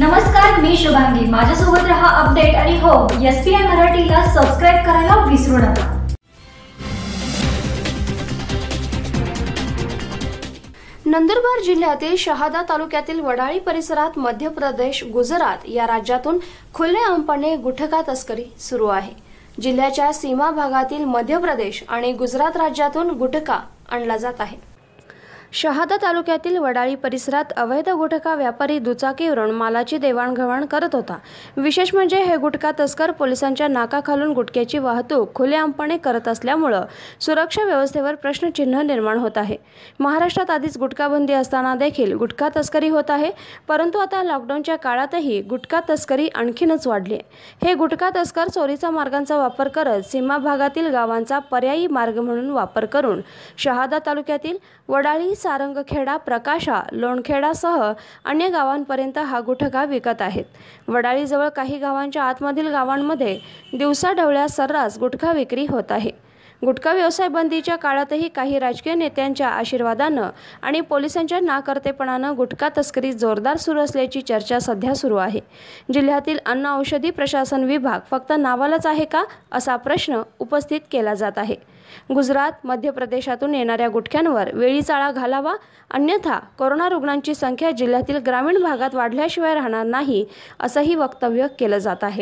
नमस्कार मी शुभांगी माझ्यासोबत रहा अपडेट आणि हो एस पी आय मराठीला सबस्क्राईब करायला विसरू नका नंदुरबार जिल्ह्यातील शहादा तालुक्यातील वडाळी परिसरात मध्य प्रदेश गुजरात या राज्यातून आमपणे गुटखा तस्करी सुरू आहे जिल्ह्याच्या सीमा भागातील मध्य प्रदेश आणि गुजरात राज्यातून गुटखा आणला जात आहे शहादा तालुक्यातील वडाळी परिसरात अवैध गुटखा व्यापारी दुचाकीवरून मालाची देवाणघेवाण करत होता विशेष म्हणजे हे गुटखा तस्कर पोलिसांच्या नाकाखालून गुटख्याची वाहतूक खुलेआमपणे करत असल्यामुळं सुरक्षा व्यवस्थेवर प्रश्नचिन्ह निर्माण होत आहे महाराष्ट्रात आधीच गुटखाबंदी असताना देखील गुटखा तस्करी होत आहे परंतु आता लॉकडाऊनच्या काळातही गुटखा तस्करी आणखीनच वाढली हे गुटखा तस्कर चोरीचा मार्गांचा वापर करत सीमा भागातील गावांचा पर्यायी मार्ग म्हणून वापर करून शहादा तालुक्यातील वडाळी सारंगखेडा प्रकाशा लोणखेडासह अन्य गावांपर्यंत हा गुटखा विकत आहेत वडाळीजवळ काही गावांच्या आतमधील गावांमध्ये दिवसाढवळ्या सर्रास गुटखा विक्री होत आहे गुटखा व्यवसाय बंदीच्या काळातही काही राजकीय नेत्यांच्या आशीर्वादानं आणि पोलिसांच्या नाकर्तेपणानं गुटखा तस्करी जोरदार सुरू असल्याची चर्चा सध्या सुरू आहे जिल्ह्यातील अन्न औषधी प्रशासन विभाग फक्त नावालाच आहे का असा प्रश्न उपस्थित केला जात आहे गुजरात मध्य प्रदेशातून येणाऱ्या गुटख्यांवर वेळी घालावा अन्यथा कोरोना रुग्णांची संख्या जिल्ह्यातील ग्रामीण भागात वाढल्याशिवाय राहणार नाही असंही वक्तव्य केलं जात आहे